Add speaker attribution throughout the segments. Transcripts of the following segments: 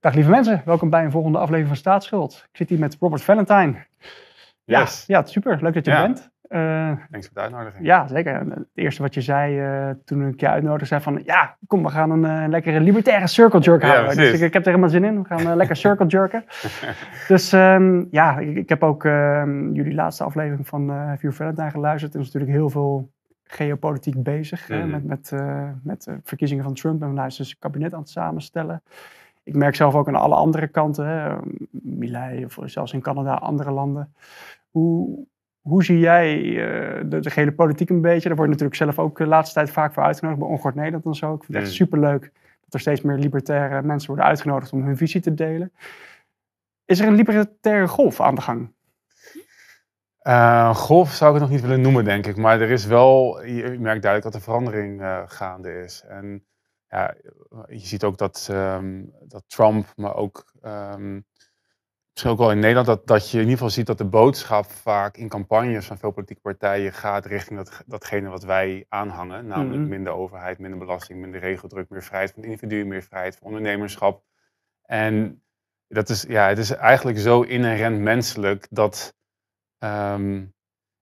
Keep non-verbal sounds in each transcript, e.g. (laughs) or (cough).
Speaker 1: Dag lieve mensen, welkom bij een volgende aflevering van Staatsschuld. Ik zit hier met Robert Valentine. Ja, ja super. Leuk dat je bent. Uh, Thanks voor de uitnodiging. Ja, zeker. Eh, het eerste wat je zei eh, toen ik je uitnodigde, zei van... Ja, kom, we gaan een lekkere libertaire circle jerk houden. Ja, dus ik, heb er helemaal zin in. We gaan lekker (laughs) circle jerken. dus ehm, ja, ik, ik, heb ook ehm, jullie laatste aflevering van View Valentine geluisterd. Er is natuurlijk heel veel geopolitiek bezig. Mhm. met met, met verkiezingen van Trump en hij luisteren dus het kabinet aan het samenstellen ik merk zelf ook aan alle andere kanten, hè, of zelfs in Canada, andere landen. Hoe, hoe zie jij eh, de, de politiek een beetje? Daar word natuurlijk zelf ook eh, de laatste tijd vaak voor uitgenodigd, bij Ongehoord Nederland en zo. Ik vind het echt mm. superleuk dat er steeds meer libertaire mensen worden uitgenodigd om hun visie te delen. Is er een libertaire golf aan de gang?
Speaker 2: Uh, golf zou ik het nog niet willen noemen, denk ik. Maar er is wel, je merkt duidelijk dat er verandering gaande is. En ja, je ziet ook dat, ehm, dat Trump, maar ook um, misschien ook wel in Nederland, dat, dat je in ieder geval ziet dat de boodschap vaak in campagnes van veel politieke partijen gaat richting dat, datgene wat wij aanhangen. Namelijk mhm. minder overheid, minder belasting, minder regeldruk, meer vrijheid van individu, meer vrijheid van ondernemerschap. En dat is, ja, het is eigenlijk zo inherent menselijk dat. Ehm,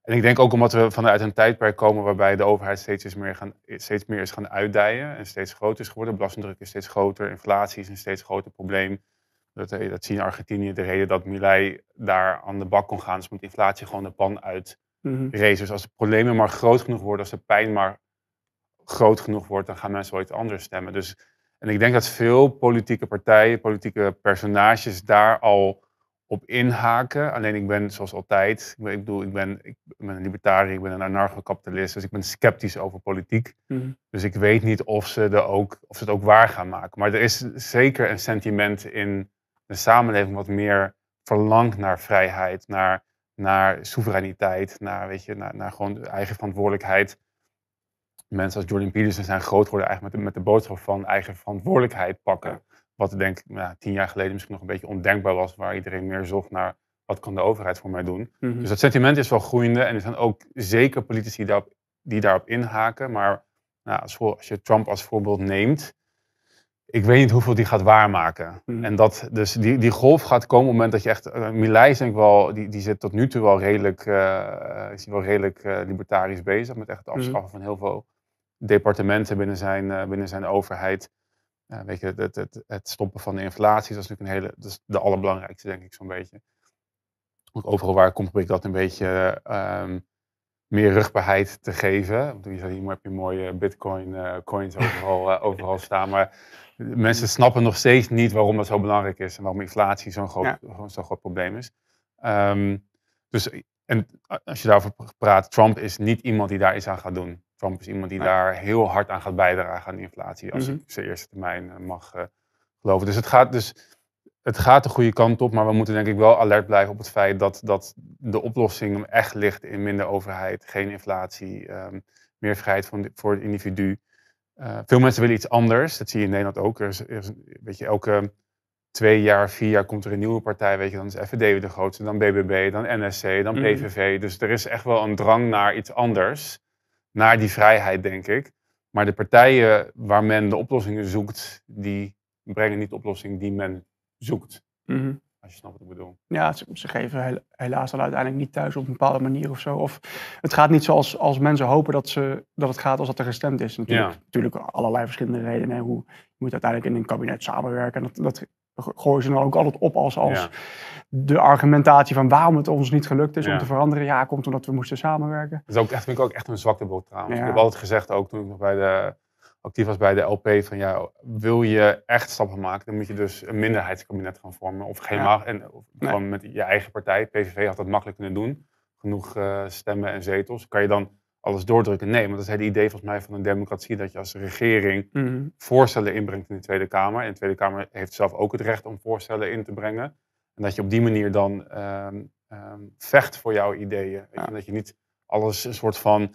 Speaker 2: en ik denk ook omdat we vanuit een tijdperk komen waarbij de overheid steeds meer, gaan, steeds meer is gaan uitdijen en steeds groter is geworden. Belastingdruk is steeds groter, inflatie is een steeds groter probleem. Dat, eh, dat zien Argentinië. De reden dat Milei daar aan de bak kon gaan, is omdat inflatie gewoon de pan uit mm Dus als de problemen maar groot genoeg worden, als de pijn maar groot genoeg wordt, dan gaan mensen ooit anders stemmen. Dus, en ik denk dat veel politieke partijen, politieke personages daar al op inhaken. Alleen ik ben zoals altijd, ik, bedoel, ik ben, ik ben een libertariër, ik ben een anarcho-kapitalist, dus ik ben sceptisch over politiek. Mhm. Dus ik weet niet of ze, er ook, of ze het ook waar gaan maken. Maar er is zeker een sentiment in de samenleving wat meer verlangt naar vrijheid, naar, naar soevereiniteit, naar, weet je, naar, naar gewoon eigen verantwoordelijkheid. Mensen als Jordan Peterson zijn groot geworden eigenlijk met de, met de boodschap van eigen verantwoordelijkheid pakken. Wat denk ik nou, tien jaar geleden misschien nog een beetje ondenkbaar was, waar iedereen meer zocht naar wat kan de overheid voor mij doen. Mhm. Dus dat sentiment is wel groeiende en er zijn ook zeker politici daarop, die daarop inhaken. Maar nou, als, als, je Trump als voorbeeld neemt, ik weet niet hoeveel die gaat waarmaken. Mhm. En dat, dus die, die golf gaat komen op het moment dat je echt. Uh, denk ik wel, die, die zit tot nu toe wel redelijk, uh, is wel redelijk uh, libertarisch bezig met echt het mhm. afschaffen van heel veel departementen binnen zijn, binnen zijn overheid weet je, het, het, het, stoppen van de inflatie, dat is natuurlijk een hele, dat is de allerbelangrijkste, denk ik, zo'n beetje. Ook overal waar ik kom, probeer ik dat een beetje ehm, meer rugbaarheid te geven. Want je zei, hier heb je mooie bitcoin-coins eh, overal, eh, overal (laughs) staan. Maar mensen snappen nog steeds niet waarom dat zo belangrijk is en waarom inflatie zo'n groot, ja. zo'n groot probleem is. Ehm, dus en eh, als je daarover praat, Trump is niet iemand die daar iets aan gaat doen. Trump is iemand die daar heel hard aan gaat bijdragen aan de inflatie. Als mm -hmm. ik zijn eerste termijn eh, mag eh, geloven. Dus het gaat dus het gaat de goede kant op, maar we moeten denk ik wel alert blijven op het feit dat, dat de oplossing echt ligt in minder overheid, geen inflatie, ehm, meer vrijheid voor, voor het individu. Eh, veel mensen willen iets anders, dat zie je in Nederland ook. Er is, er is, elke twee jaar, vier jaar komt er een nieuwe partij, weet je, dan is FVD de grootste, dan BBB, dan NSC, dan mhm. PVV. Dus er is echt wel een drang naar iets anders naar die vrijheid, denk ik. Maar de partijen waar men de oplossingen zoekt, die brengen niet de oplossing die men zoekt.
Speaker 1: Mhm. Als
Speaker 2: je snapt wat ik bedoel.
Speaker 1: Ja, ze, geven helaas al uiteindelijk niet thuis op een bepaalde manier of zo. Of het gaat niet zoals als mensen hopen dat, ze, dat het gaat als dat er gestemd is. Natuurlijk, natuurlijk allerlei verschillende redenen. Hoe je moet uiteindelijk in een kabinet samenwerken. Dat, dat gooien ze dan nou ook altijd op als, als de argumentatie van waarom het ons niet gelukt is om te veranderen. Ja, komt omdat we moesten samenwerken. Dat
Speaker 2: is ook echt, vind ik ook echt een zwakte trouwens. Ik heb altijd gezegd, ook toen ik nog bij de actief was bij de LP, van ja, wil je echt stappen maken, dan moet je dus een minderheidskabinet gaan vormen. Of geen ja. en of gewoon met je eigen partij. PVV had dat makkelijk kunnen doen. Genoeg eh, stemmen en zetels. Kan je dan alles doordrukken. Nee, maar dat is het idee volgens mij van een democratie, dat je als regering mhm. voorstellen inbrengt in de Tweede Kamer. En de Tweede Kamer heeft zelf ook het recht om voorstellen in te brengen. En dat je op die manier dan ehm, ehm, vecht voor jouw ideeën. En dat je niet alles een soort van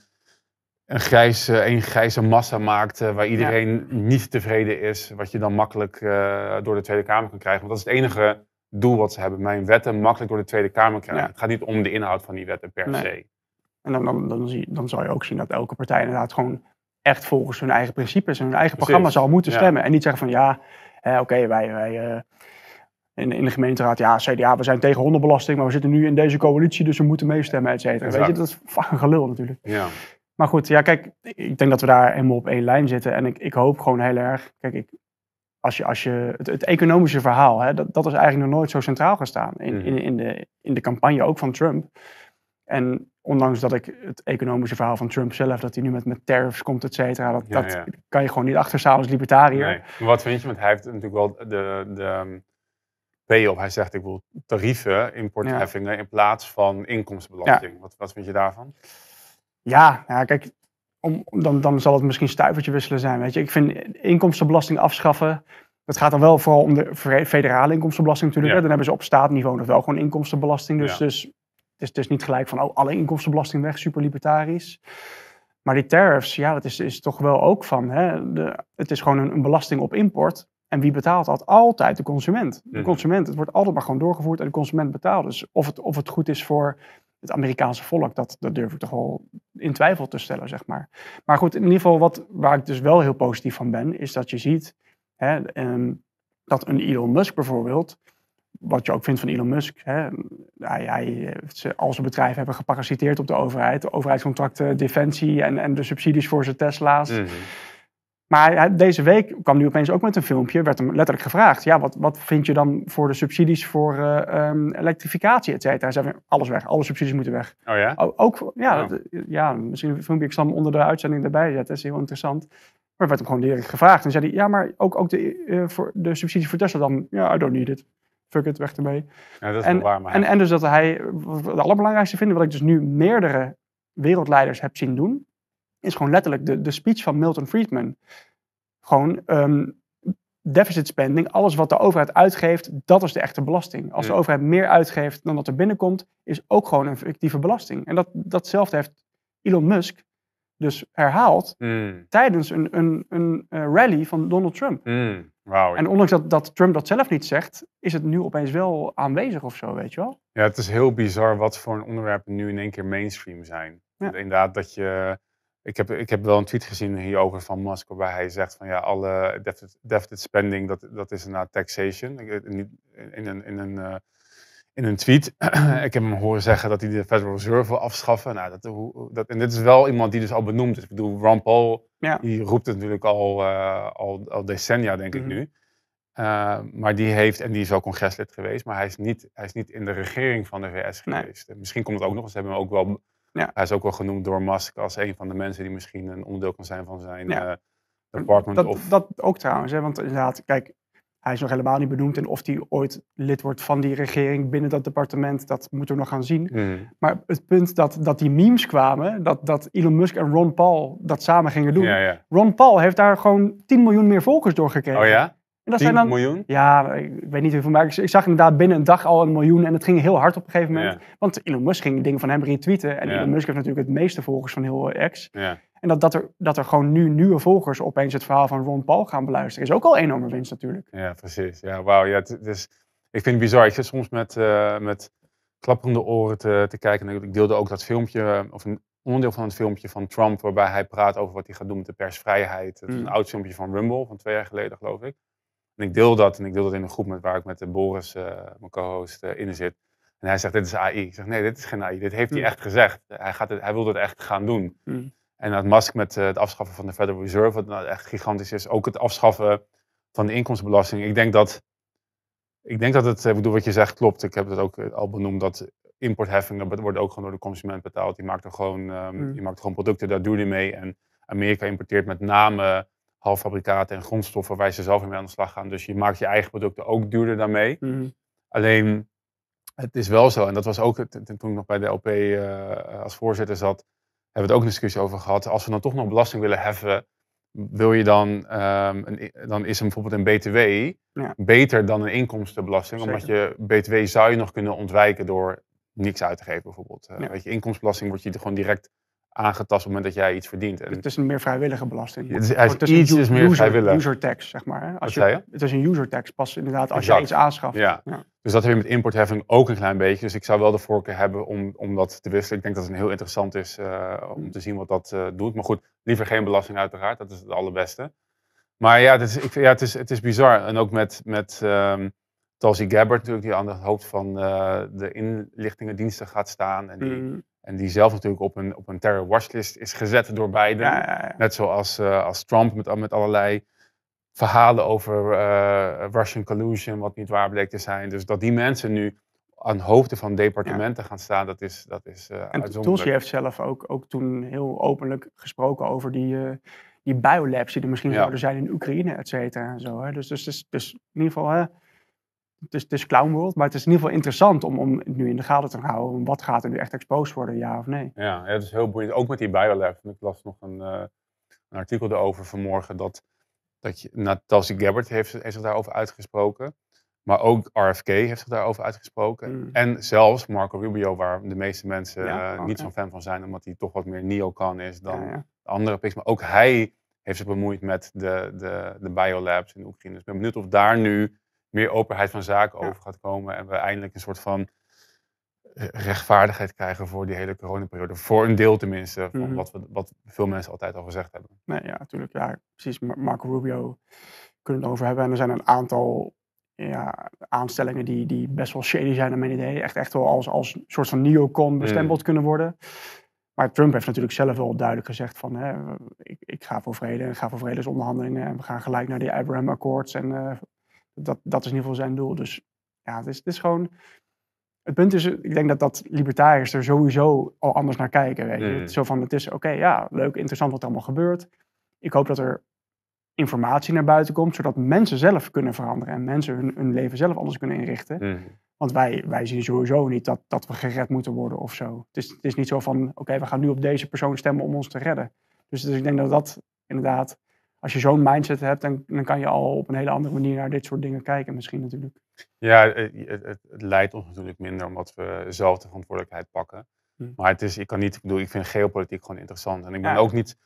Speaker 2: een grijze, een grijze massa maakt eh, waar iedereen niet tevreden is, wat je dan makkelijk eh, door de Tweede Kamer kan krijgen. Want dat is het enige doel wat ze hebben. Mijn wetten makkelijk door de Tweede Kamer krijgen. Het gaat niet om de inhoud van die wetten per se.
Speaker 1: En dan, dan, dan, zie, dan zal je ook zien dat elke partij inderdaad gewoon echt volgens hun eigen principes en hun eigen programma zal moeten stemmen. En niet zeggen van ja, oké, wij, wij eh, in, de gemeenteraad, ja, CDA, we zijn tegen hondenbelasting, maar we zitten nu in deze coalitie, dus we moeten meestemmen, et cetera. Weet je, dat is fucking gelul natuurlijk. Ja. Maar goed, ja, kijk, ik denk dat we daar helemaal op één lijn zitten. En ik, ik hoop gewoon heel erg, kijk, ik, als je, als je, het, het economische verhaal, hè, dat, dat is eigenlijk nog nooit zo centraal gestaan in, mm. in, in, de, in de campagne ook van Trump. En ondanks dat ik het economische verhaal van Trump zelf, dat hij nu met, met tariffs komt, et cetera, dat, dat kan je gewoon niet achterstaan als libertariër.
Speaker 2: Nee. wat vind je? Want hij heeft natuurlijk wel de, de ehm, op. Hij zegt, ik wil tarieven, importheffingen, in plaats van inkomstenbelasting. Wat, wat vind je daarvan?
Speaker 1: Ja, kijk, om, dan, dan zal het misschien stuivertje wisselen zijn. Weet je? Ik vind inkomstenbelasting afschaffen, dat gaat dan wel vooral om de federale inkomstenbelasting natuurlijk. Dan hebben ze op staatniveau nog wel gewoon inkomstenbelasting. Dus, dus is dus niet gelijk van oh, alle inkomstenbelasting weg, super libertarisch. Maar die tariffs, ja, dat is, is toch wel ook van. Hè, de, het is gewoon een, een, belasting op import. En wie betaalt dat? Altijd de consument. De mhm. consument, het wordt altijd maar gewoon doorgevoerd en de consument betaalt. Dus of het, of het goed is voor het Amerikaanse volk, dat, dat durf ik toch wel in twijfel te stellen, zeg maar. Maar goed, in ieder geval, wat, waar ik dus wel heel positief van ben, is dat je ziet hè, ehm, dat een Elon Musk bijvoorbeeld wat je ook vindt van Elon Musk. Hè, hij, hij, al zijn bedrijven hebben geparasiteerd op de overheid. De overheidscontracten, defensie en, en de subsidies voor zijn Tesla's. Mhm. Maar deze week kwam hij opeens ook met een filmpje. Werd hem letterlijk gevraagd. Ja, wat, wat vind je dan voor de subsidies voor eh, ehm, elektrificatie, et cetera? Hij zei, alles weg. Alle subsidies moeten weg. Oh ja? ook, ja, oh. ja, misschien een filmpje. Ik zal hem onder de uitzending erbij zetten. Dat is heel interessant. Maar werd hem gewoon direct gevraagd. En zei hij, ja, maar ook, ook de, eh, voor de subsidies voor Tesla dan. Ja, I don't need it fuck it, weg ermee. dat is en, waar, maar... en, en dus dat hij, het allerbelangrijkste vinden, wat ik dus nu meerdere wereldleiders heb zien doen, is gewoon letterlijk de, de speech van Milton Friedman. Gewoon ehm, deficit spending, alles wat de overheid uitgeeft, dat is de echte belasting. Als de overheid meer uitgeeft dan dat er binnenkomt, is ook gewoon een fictieve belasting. En dat, datzelfde heeft Elon Musk dus herhaald hmm. tijdens een, een, een eh, rally van Donald Trump. Mm. En ondanks dat, dat, Trump dat zelf niet zegt, is het nu opeens wel aanwezig of zo, weet je wel?
Speaker 2: Ja, het is heel bizar wat voor onderwerpen nu in één keer mainstream zijn. Inderdaad, dat je. Ik heb, ik heb wel een tweet gezien hierover van Musk, waarbij hij zegt van ja, alle deficit, spending, dat, dat is een taxation. In, eh, in een, in een eh, in een tweet. (clears throat) ik heb hem horen zeggen dat hij de Federal Reserve wil afschaffen. Nou, dat, dat, en dit is wel iemand die dus al benoemd is. Ik bedoel, Ron Paul, ja. die roept het natuurlijk al, eh, al, al, decennia, denk ik mhm. nu. Eh, maar die heeft, en die is wel congreslid geweest, maar hij is niet, hij is niet in de regering van de VS geweest. Misschien komt het ook nog, ze hebben hem ook wel, ja. hij is ook wel genoemd door Musk als een van de mensen die misschien een onderdeel kan zijn van zijn ja. Eh, department. Dat, of...
Speaker 1: dat ook trouwens, hè, want inderdaad, kijk, hij is nog helemaal niet benoemd. En of hij ooit lid wordt van die regering binnen dat departement, dat moeten we nog gaan zien. Mhm. Maar het punt dat, dat die memes kwamen, dat, dat Elon Musk en Ron Paul dat samen gingen doen. Ron Paul heeft daar gewoon 10 miljoen meer volgers door oh gekregen. Oh ja? dat 10 miljoen? Ja, ik, weet niet hoeveel, maar ik, ik, zag inderdaad binnen een dag al een miljoen. En het ging heel hard op een gegeven moment. Want Elon Musk ging dingen van hem retweeten. En Elon Musk heeft natuurlijk het meeste volgers van heel eh, X. Ja. En dat, dat, er, dat er gewoon nu nieuwe volgers opeens het verhaal van Ron Paul gaan beluisteren, is ook al een enorme winst natuurlijk.
Speaker 2: Ja, precies. Ja, wauw. Ja, dus ik vind het bizar. Ik zit soms met, uh, met klapperende oren te, te kijken. ik deelde ook dat filmpje, eh, of een onderdeel van het filmpje van Trump, waarbij hij praat over wat hij gaat doen met de persvrijheid. Het is mm. een oud filmpje van Rumble van twee jaar geleden, geloof ik. En ik deel dat en ik deel dat in een groep met, waar ik met eh, Boris, eh, mijn co-host, eh, in zit. En hij zegt, dit is AI. Ik zeg, nee, dit is geen AI. Dit heeft hij hmm. echt gezegd. Hij, gaat het, hij wil dat echt gaan doen. Hmm. En dat mask met het afschaffen van de Federal Reserve, wat nou echt gigantisch is. Ook het afschaffen van de inkomstenbelasting. Ik denk dat, ik denk dat het, ik bedoel, wat je zegt klopt. Ik heb het ook al benoemd, dat importheffingen worden wordt ook gewoon door de consument betaald. Die maakt er gewoon, die ehm, hmm. maakt er gewoon producten, daar doe je mee. En Amerika importeert met name halffabrikaten en grondstoffen waar ze zelf mee aan de slag gaan. Dus je maakt je eigen producten ook duurder daarmee. Mhm. Alleen, het is wel zo, en dat was ook toen ik nog bij de LP eh, als voorzitter zat, hebben we het ook een discussie over gehad. Als we dan toch nog belasting willen heffen, wil je dan, ehm, een, dan is een, bijvoorbeeld een BTW beter dan een inkomstenbelasting, omdat je BTW zou je nog kunnen ontwijken door niks uit te geven bijvoorbeeld. Eh, je, inkomstenbelasting wordt je gewoon direct aangetast op het moment dat jij iets verdient. het
Speaker 1: is een meer vrijwillige belasting. Het is, hij is iets is meer user, tax, zeg maar. Als je, Het is een user tax, pas inderdaad als je iets aanschaft. Ja.
Speaker 2: Dus dat heb je met importheffing ook een klein beetje. Dus ik zou wel de voorkeur hebben om, om dat te wisselen. Ik denk dat het een heel interessant is eh, om mm. te zien wat dat eh, doet. Maar goed, liever geen belasting uiteraard. Dat is het allerbeste. Maar ja, het is, ik, ja, het is, het is bizar. En ook met, met um, Gabbard natuurlijk, die aan het hoofd van uh, de inlichtingendiensten gaat staan. En die mm. En die zelf natuurlijk op een, op een terror watchlist is gezet door Biden. Net zoals eh, als Trump met, met allerlei verhalen over eh, Russian collusion, wat niet waar bleek te zijn. Dus dat die mensen nu aan hoofden van departementen gaan staan, dat is, dat is uh, En Tulsi heeft
Speaker 1: zelf ook, ook toen heel openlijk gesproken over die, die biolabs die er misschien zouden zijn in Oekraïne, et cetera. En zo, Dus, dus, dus, dus in ieder geval het is, het is clown world, maar het is in ieder geval interessant om, om nu in de gaten te houden. Wat gaat er nu echt exposed worden, ja of nee?
Speaker 2: Ja, het is heel boeiend. Ook met die BioLab. Ik las nog een, eh, een artikel erover vanmorgen dat, dat je, Gabbard heeft, zich daarover uitgesproken. Maar ook RFK heeft zich daarover uitgesproken. Hmm. En zelfs Marco Rubio, waar de meeste mensen eh, niet zo'n fan van zijn, omdat hij toch wat meer neocon is dan de andere picks. Maar ook hij heeft zich bemoeid met de, de, de biolabs in Oekraïne. Dus ik ben benieuwd of daar nu meer openheid van zaken over gaat komen. En we eindelijk een soort van eh, rechtvaardigheid krijgen voor die hele coronaperiode. Voor een deel tenminste, van mhm. wat, we, wat veel mensen altijd al
Speaker 1: gezegd hebben. Nee, ja, natuurlijk. Ja, precies. Marco Rubio kunnen we het over hebben. En er zijn een aantal ja, aanstellingen die, die best wel shady zijn naar mijn idee. Echt, echt wel als, als een soort van neocon mhm. bestempeld kunnen worden. Maar Trump heeft natuurlijk zelf wel duidelijk gezegd van... Hè, ik, ik ga voor vrede, ik ga voor vredesonderhandelingen... en we gaan gelijk naar die Abraham Accords en eh, dat, dat is in ieder geval zijn doel. Dus ja, het is, het is gewoon. Het punt is, ik denk dat dat libertariërs er sowieso al anders naar kijken. Weet je? Hmm. Zo van, het is oké, ja, leuk, interessant wat er allemaal gebeurt. Ik hoop dat er informatie naar buiten komt, zodat mensen zelf kunnen veranderen en mensen hun, hun leven zelf anders kunnen inrichten. Hmm. Want wij, wij zien sowieso niet dat, dat we gered moeten worden of zo. Het is, het is niet zo van, oké, we gaan nu op deze persoon stemmen om ons te redden. Dus, dus ik denk dat dat inderdaad als je zo'n mindset hebt, dan, dan kan je al op een hele andere manier naar dit soort dingen kijken misschien natuurlijk.
Speaker 2: Ja, eh, eh, het, het, het leidt ons natuurlijk minder omdat we zelf de verantwoordelijkheid pakken. Hm. Maar het is, ik kan niet, ik bedoel, ik vind geopolitiek gewoon interessant. En ik ben ook niet,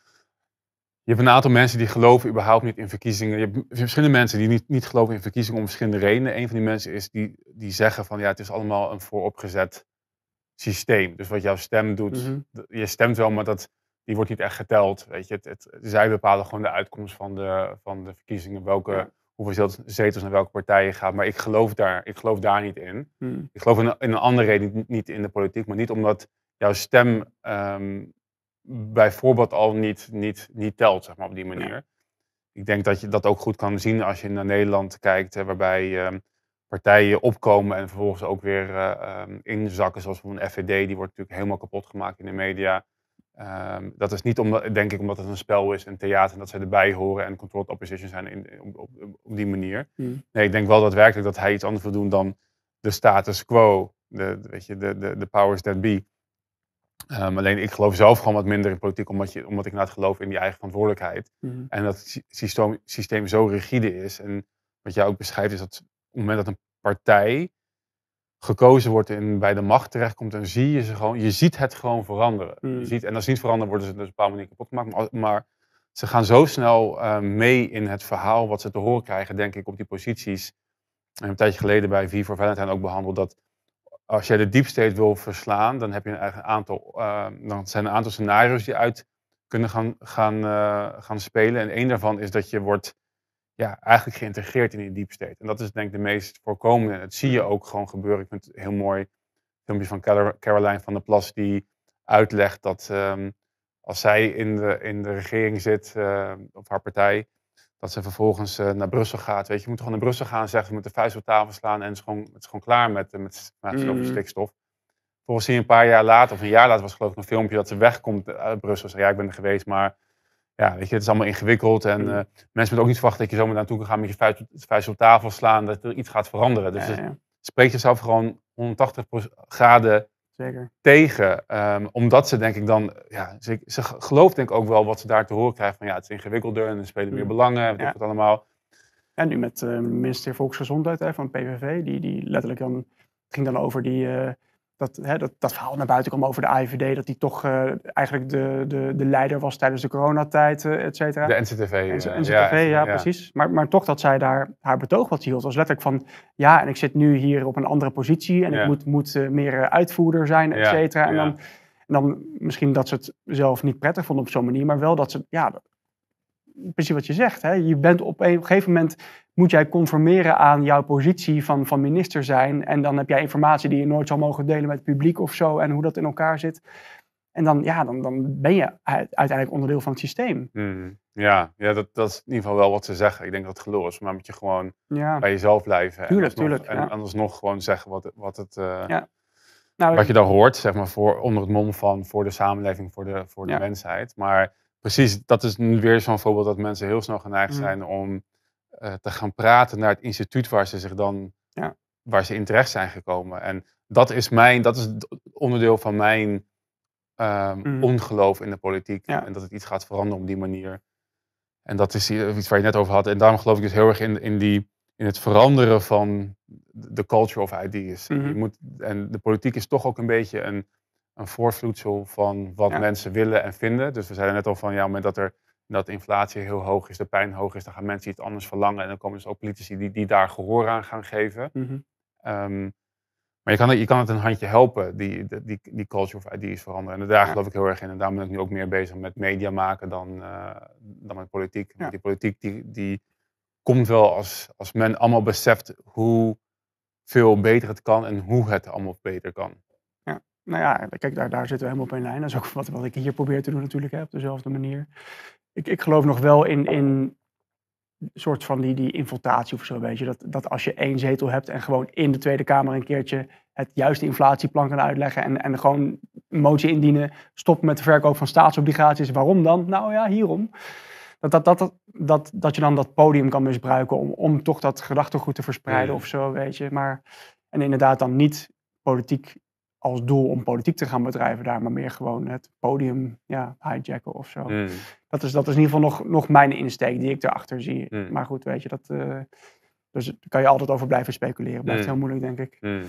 Speaker 2: je hebt een aantal mensen die geloven überhaupt niet in verkiezingen. Je hebt verschillende mensen die niet, niet geloven in verkiezingen om verschillende redenen. Een van die mensen is die, die zeggen van ja, het is allemaal een vooropgezet systeem. Dus wat jouw stem doet, mhm. je stemt wel, maar dat die wordt niet echt geteld. Weet je. Het, het, zij bepalen gewoon de uitkomst van de, van de verkiezingen, welke, hoeveel zetels naar welke partijen gaat. Maar ik geloof daar, ik geloof daar niet in. Hmm. Ik geloof in, een andere reden, niet in de politiek, maar niet omdat jouw stem um, bijvoorbeeld al niet, niet, niet telt, zeg maar, op die manier. Ik denk dat je dat ook goed kan zien als je naar Nederland kijkt, hè, waarbij ehm, partijen opkomen en vervolgens ook weer eh, ehm, inzakken, zoals bijvoorbeeld een FVD, die wordt natuurlijk helemaal kapot gemaakt in de media. Ehm, dat is niet omdat, denk ik, omdat het een spel is en theater en dat zij erbij horen en controlled opposition zijn in, op, op, die manier. Hmm. Nee, ik denk wel daadwerkelijk dat hij iets anders wil doen dan de status quo, de, weet je, de, de, de powers that be. Ehm, alleen ik geloof zelf gewoon wat minder in politiek, omdat, je, omdat ik na het geloof in die eigen verantwoordelijkheid. Hmm. En dat het systeem, systeem zo rigide is. En wat jij ook beschrijft, is dat op het moment dat een partij gekozen wordt en bij de macht terechtkomt, dan zie je ze gewoon, je ziet het gewoon veranderen. Je hmm. ziet, en als ze niet veranderen, worden ze dus op een bepaalde manier kapot gemaakt. Maar, ze gaan zo snel eh, mee in het verhaal wat ze te horen krijgen, denk ik, op die posities. En een tijdje geleden bij V voor Valentine ook behandeld dat als jij de deep state wil verslaan, dan, heb je een aantal, eh, dan zijn er een aantal scenario's die uit kunnen gaan, gaan, eh, gaan spelen. En één daarvan is dat je wordt ja, eigenlijk geïntegreerd in die deep En dat is denk ik de meest voorkomende. Dat zie je mm. ook gewoon gebeuren. Ik vind het heel mooi filmpje van Caroline van der Plas die uitlegt dat ehm, als zij in de, in de regering zit, uh, of haar partij, dat ze vervolgens eh, naar Brussel gaat. Weet je, je moet gewoon naar Brussel gaan zeggen, we moeten de vuist op tafel slaan en het is gewoon, het is gewoon klaar met, eh, met, met mm. stikstof. Volgens zie je een paar jaar later, of een jaar later was geloof ik een filmpje dat ze wegkomt uit Brussel. Zei, ja, ik ben er geweest, maar ja, weet je, het is allemaal ingewikkeld. En mm. eh, mensen moeten ook niet verwachten dat je zomaar naartoe kan gaan met je vuist, op tafel slaan, dat er iets gaat veranderen. Dus spreek jezelf gewoon 180 graden Zeker. tegen. Ehm, omdat ze denk ik dan, ja, ze, ze, gelooft denk ik ook wel wat ze daar te horen krijgt. Van ja, het is ingewikkelder en er spelen meer mm. belangen, wat ja. allemaal.
Speaker 1: En nu met uh, eh, minister Volksgezondheid hè, van PVV, die, die letterlijk dan ging dan over die... Eh, dat, hè, dat, dat verhaal naar buiten kwam over de AIVD, dat die toch eh, eigenlijk de, de, de leider was tijdens de coronatijd, uh, et cetera. De
Speaker 2: NCTV. NCTV, eh, ja, precies.
Speaker 1: Maar, maar toch dat zij daar haar betoog wat hield, als letterlijk van, ja, en ik zit nu hier op een andere positie en ik moet, moet meer uitvoerder zijn, et cetera. En dan, en dan misschien dat ze het zelf niet prettig vonden op zo'n manier, maar wel dat ze, ja, precies wat je zegt. Hè? Je bent op een gegeven moment moet jij conformeren aan jouw positie van, van minister zijn. En dan heb jij informatie die je nooit zou mogen delen met het publiek of zo. En hoe dat in elkaar zit. En dan, ja, dan, dan ben je uiteindelijk onderdeel van het systeem.
Speaker 2: Hmm. ja, ja dat, dat is in ieder geval wel wat ze zeggen. Ik denk dat het geloof is, maar moet je gewoon bij jezelf blijven. Tuurlijk, en tuurlijk. En anders nog gewoon zeggen wat, wat het... Eh, ja. Nou, wat je dan hoort, zeg maar, voor, onder het mom van voor de samenleving, voor de, voor de mensheid. Maar Precies, dat is weer zo'n voorbeeld dat mensen heel snel geneigd mm. zijn om eh, te gaan praten naar het instituut waar ze zich dan ja. waar ze in terecht zijn gekomen. En dat is mijn, dat is onderdeel van mijn ehm, mm. ongeloof in de politiek. En dat het iets gaat veranderen op die manier. En dat is iets waar je net over had. En daarom geloof ik dus heel erg in, in, die, in het veranderen van de culture of ideas. Mm-hmm. je moet, en de politiek is toch ook een beetje een een voorvloedsel van wat mensen willen en vinden. Dus we zeiden net al van ja, op het moment dat er dat inflatie heel hoog is, de pijn hoog is, dan gaan mensen iets anders verlangen. En dan komen dus ook politici die, die daar gehoor aan gaan geven. Mhm. Ehm, maar je kan, het, je kan het een handje helpen, die, die, die culture of ideas veranderen. En daar geloof ik heel erg in. En daarom ben ik nu ook meer bezig met media maken dan, eh, dan met politiek. die politiek die, die komt wel als, als men allemaal beseft hoe veel beter het kan en hoe het allemaal beter kan
Speaker 1: nou ja, kijk, daar, daar zitten we helemaal op één lijn. Dat is ook wat, wat ik hier probeer te doen natuurlijk, hè, op dezelfde manier. Ik, ik geloof nog wel in, in een soort van die, die infiltratie of zo, weet je. Dat, dat als je één zetel hebt en gewoon in de Tweede Kamer een keertje het juiste inflatieplan kan uitleggen en, en gewoon een motie indienen, stoppen met de verkoop van staatsobligaties. Waarom dan? Nou ja, hierom. Dat, dat, dat, dat, dat, dat je dan dat podium kan misbruiken om, om toch dat gedachtegoed te verspreiden mm. of zo, weet je. Maar, en inderdaad dan niet politiek als doel om politiek te gaan bedrijven daar, maar meer gewoon het podium ja, hijacken of zo. Hmm. Dat, is, dat is in ieder geval nog, nog mijn insteek die ik erachter zie. Hmm. Maar goed, weet je, dat, eh, dus daar kan je altijd over blijven speculeren. Blijft mm. heel moeilijk, denk ik. Hmm.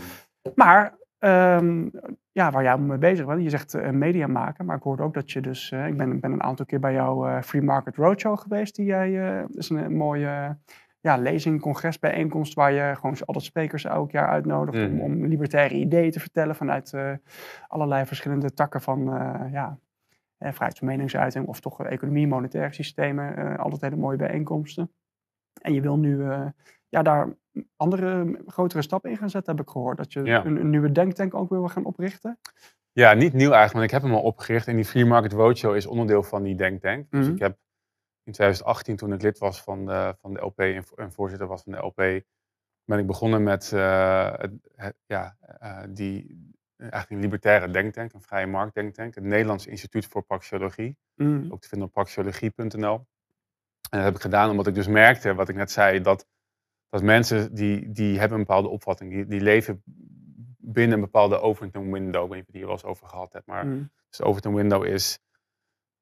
Speaker 1: Maar ehm, ja, waar jij mee bezig bent, je zegt eh, media maken, maar ik hoorde ook dat je dus, eh, ik ben, ben een aantal keer bij jouw Free Market Roadshow geweest, die jij, dat is een, mooie ja, lezing, congresbijeenkomst, waar je gewoon altijd sprekers elk jaar uitnodigt om, mhm. om, libertaire ideeën te vertellen vanuit eh, allerlei verschillende takken van eh, ja, eh, vrijheid van meningsuiting of toch economie, monetaire systemen. Uh, altijd hele mooie bijeenkomsten. En je wil nu ja, daar andere mm, grotere stappen in gaan zetten, heb ik gehoord. Dat je een, nieuwe denktank ook wil gaan oprichten.
Speaker 2: Ja, niet nieuw eigenlijk, want ik heb hem al opgericht. En die Free Market Roadshow is onderdeel van die denktank. Dus mhm. ik heb in 2018, toen ik lid was van de, van de LP en, voorzitter was van de LP, ben ik begonnen met eh, het, ja, eh, die, eigenlijk een libertaire denktank, een vrije marktdenktank, het Nederlands Instituut voor Praxeologie, mm. ook te vinden op praxeologie.nl. En dat heb ik gedaan omdat ik dus merkte, wat ik net zei, dat, dat mensen die, die hebben een bepaalde opvatting, die, die leven binnen een bepaalde Overton window. Ik weet niet of je het hier wel eens over gehad hebt, maar mm. dus Overton window is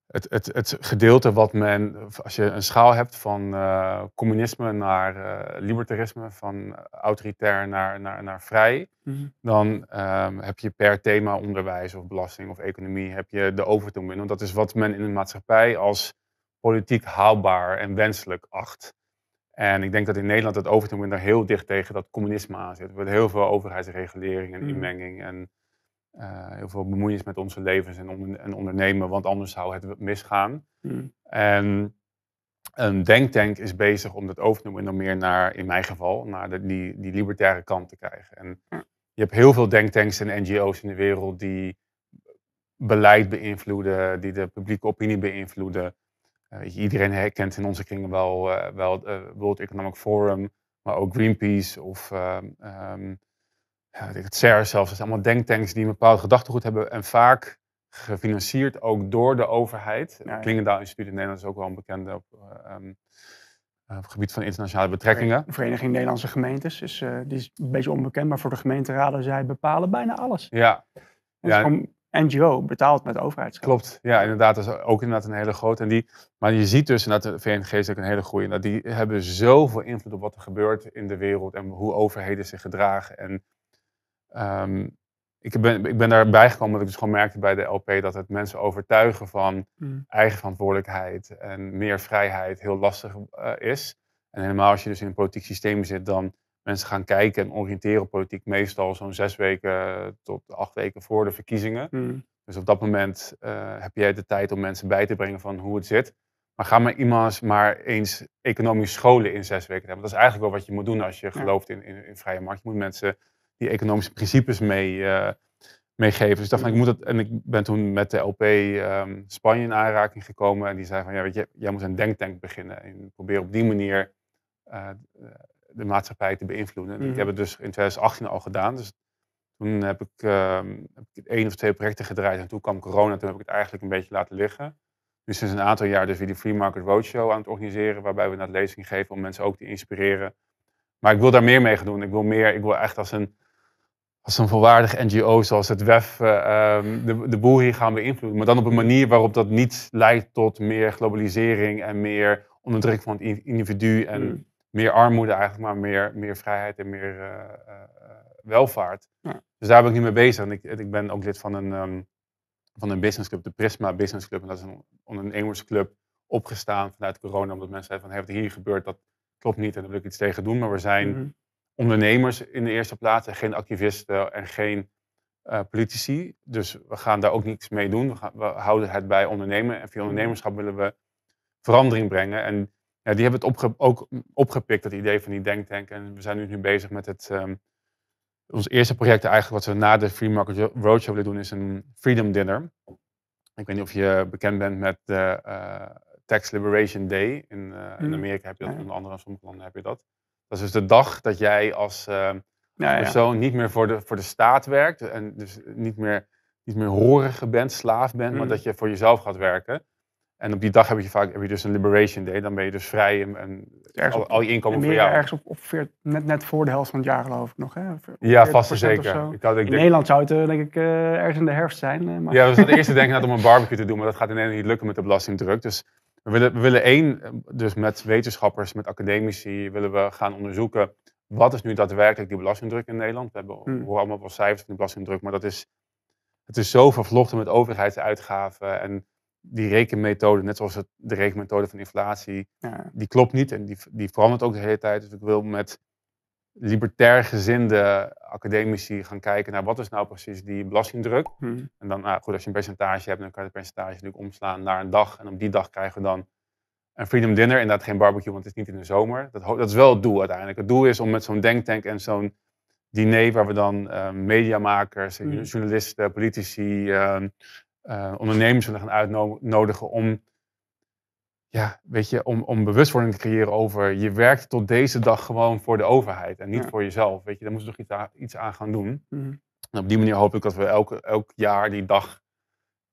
Speaker 2: het, het, het gedeelte wat men, als je een schaal hebt van eh, communisme naar eh, libertarisme, van eh, autoritair naar, naar, naar vrij, mhm. dan ehm, heb je per thema onderwijs of belasting of economie, heb je de Want dat is wat men in de maatschappij als politiek haalbaar en wenselijk acht. En ik denk dat in Nederland dat overtoon daar heel dicht tegen dat communisme aan zit. Met heel veel overheidsregulering en mhm. inmenging en eh, heel veel bemoeienis met onze levens en, onder, en, ondernemen, want anders zou het misgaan. Hmm. En een denktank is bezig om dat overnemen dan meer naar, in mijn geval, naar de, die, die libertaire kant te krijgen. En je hebt heel veel denktanks en NGO's in de wereld die beleid beïnvloeden, die de publieke opinie beïnvloeden. Eh, iedereen herkent in onze kringen wel, eh, wel het World Economic Forum, maar ook Greenpeace of ehm, ehm, ja, het CER zelfs, dat zijn allemaal denktanks die een bepaald gedachtegoed hebben en vaak gefinancierd ook door de overheid. Ja, Klingendaal Instituut in Nederland is ook wel een bekende op, eh, ehm, eh, het gebied van internationale betrekkingen. De Vereniging Nederlandse
Speaker 1: Gemeentes is, eh, die is een beetje onbekend, maar voor de gemeenteraden, zij bepalen bijna alles.
Speaker 2: Ja. ja. Is dus NGO betaalt met overheidsgeld. Klopt, ja, inderdaad. Dat is ook inderdaad een hele grote. En die, maar je ziet dus dat de VNG is ook een hele goede. Dat die hebben zoveel invloed op wat er gebeurt in de wereld en hoe overheden zich gedragen. En Ehm, ik, ben, ik ben daarbij gekomen dat ik dus gewoon merkte bij de LP dat het mensen overtuigen van hmm. eigen verantwoordelijkheid en meer vrijheid heel lastig eh, is. En helemaal als je dus in een politiek systeem zit, dan mensen gaan kijken en oriënteren op politiek meestal zo'n zes weken tot acht weken voor de verkiezingen. Hmm. Dus op dat moment eh, heb jij de tijd om mensen bij te brengen van hoe het zit. Maar ga maar iemand maar eens economisch scholen in zes weken Dat is eigenlijk wel wat je moet doen als je gelooft in, in, in vrije markt. Je moet mensen die economische principes mee, eh, meegeven. Dus ik dacht van, ik moet dat. En ik ben toen met de LP ehm, Spanje in aanraking gekomen. En die zei van, ja, weet je, jij moet een denktank beginnen. En probeer op die manier eh, de maatschappij te beïnvloeden. Ik mhm. heb het dus in 2018 al gedaan. Dus toen heb ik, um, heb ik één of twee projecten gedraaid. En toen kwam corona. Toen heb ik het eigenlijk een beetje laten liggen. Nu sinds een aantal jaar dus weer die Free Market Roadshow aan het organiseren. Waarbij we naar lezing geven om mensen ook te inspireren. Maar ik wil daar meer mee gaan doen. Ik wil meer, ik wil echt als een als een volwaardig NGO zoals het WEF eh, ehm, de, de boel hier gaan beïnvloeden. Maar dan op een manier waarop dat niet leidt tot meer globalisering en meer onderdrukking van het individu en hmm. meer armoede eigenlijk, maar meer, meer vrijheid en meer eh, eh, welvaart. Dus daar ben ik niet mee bezig. En ik, ik ben ook lid van een, um, van een businessclub, de Prisma Business Club. En dat is een club opgestaan vanuit corona, omdat mensen zeiden van hey, wat hier gebeurt, dat klopt niet en daar wil ik iets tegen doen. Maar we zijn... Mhm ondernemers in de eerste plaats en geen activisten en geen eh, politici. Dus we gaan daar ook niets mee doen. We, houden het bij ondernemen en via ondernemerschap willen we verandering brengen. En ja, die hebben het ook opgepikt, dat idee van die denktank. En we zijn nu, nu bezig met het... Ehm, ons eerste project eigenlijk wat we na de Free Market Roadshow willen doen is een Freedom Dinner. Ik weet niet of je bekend bent met de eh, Tax Liberation Day. In, eh, in hmm. Amerika heb je dat, onder andere sommige landen heb je dat. Dat is dus de dag dat jij als, ehm,
Speaker 1: ja, persoon
Speaker 2: niet meer voor de, voor de staat werkt. En dus niet meer, niet meer horige bent, slaaf bent, maar mm. dat je voor jezelf gaat werken. En op die dag heb je vaak heb je dus een liberation day. Dan ben je dus vrij en, al, je inkomen voor jou. Ergens
Speaker 1: op, op net, net voor de helft van het jaar geloof ik nog. Hè? Ja, vast en zeker. Ik ik in denk... Nederland zou het eh, denk ik eh, ergens in de herfst zijn. Eh, maar... Ja, we dus zouden eerst
Speaker 2: denken om een barbecue te doen. Maar dat gaat in Nederland niet lukken met de belastingdruk. Dus we willen, willen één, dus met wetenschappers, met academici, willen we gaan onderzoeken wat is nu daadwerkelijk die belastingdruk in Nederland. We hebben, hmm. horen allemaal wel cijfers van de belastingdruk, maar dat is, het is zo vervlochten met overheidsuitgaven en die rekenmethode, net zoals het, de rekenmethode van inflatie, die klopt niet en die, die verandert ook de hele tijd. Dus ik wil met libertair gezinde academici gaan kijken naar wat is nou precies die belastingdruk. Hmm. En dan, nou goed, als je een percentage hebt, dan kan je het percentage natuurlijk omslaan naar een dag. En op die dag krijgen we dan een freedom dinner. Inderdaad geen barbecue, want het is niet in de zomer. Dat, dat is wel het doel uiteindelijk. Het doel is om met zo'n denktank en zo'n diner waar we dan uh, mediamakers, hmm. journalisten, politici, eh, eh, ondernemers willen gaan uitnodigen om ja, weet je, om, om bewustwording te creëren over je werkt tot deze dag gewoon voor de overheid en niet voor jezelf. Weet je, daar moeten we toch iets aan, iets aan gaan doen. Mhm. En op die manier hoop ik dat we elk, elk jaar die dag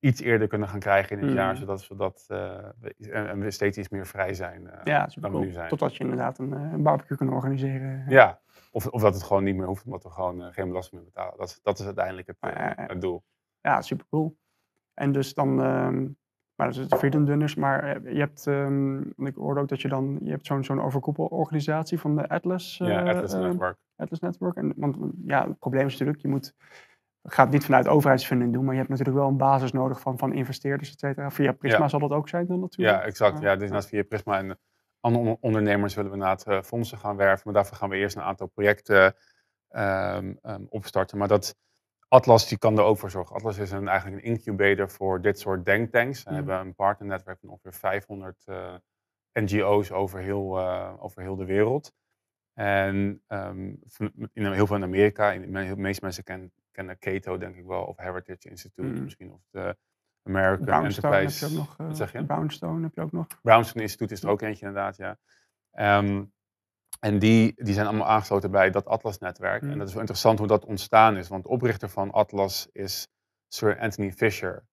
Speaker 2: iets eerder kunnen gaan krijgen in het jaar, mhm. zodat we dat eh, en, we steeds iets meer vrij zijn. Eh, ja, dan cool. we nu zijn. Totdat je inderdaad
Speaker 1: een, eh, een barbecue kan organiseren.
Speaker 2: Ja, of, of dat het gewoon niet meer hoeft, omdat we gewoon geen belasting meer betalen. Dat, dat is uiteindelijk het, het doel.
Speaker 1: Ja, super cool. En dus dan. Ehm, maar dat is het freedom dunners. Maar eh, je hebt, um, ik hoorde ook dat je dan, je hebt zo'n zo'n overkoepelorganisatie van de Atlas. ja, eh, Atlas ehm, Network. Atlas Network. En, want ja, het probleem is natuurlijk, je moet, gaat niet vanuit overheidsfunding doen, maar je hebt natuurlijk wel een basis nodig van, van investeerders, et cetera. Via Prisma zal dat ook zijn dan natuurlijk. Ja, exact. ja,
Speaker 2: dit is via Prisma en eh, andere ondernemers willen we na het fondsen gaan werven. Maar daarvoor gaan we eerst een aantal projecten ehm, opstarten. Maar dat Atlas die kan er ook voor zorgen. Atlas is een, eigenlijk een incubator voor dit soort denktanks. Ze mm. hebben een partnernetwerk van ongeveer 500 eh, NGO's over heel, eh, over heel de wereld. En ehm, in, heel veel in Amerika, in, de meeste mensen kennen, kennen Cato denk ik wel, of Heritage Institute mm. misschien, of de American Brownstone Enterprise. Heb je nog,
Speaker 1: eh, Brownstone heb je ook nog.
Speaker 2: Brownstone Institute is er ook eentje inderdaad, ja. Ehm, en die, die zijn allemaal aangesloten bij dat Atlas-netwerk. En hmm. dat is wel interessant hoe dat ontstaan is. Want de oprichter van Atlas is Sir Anthony Fisher.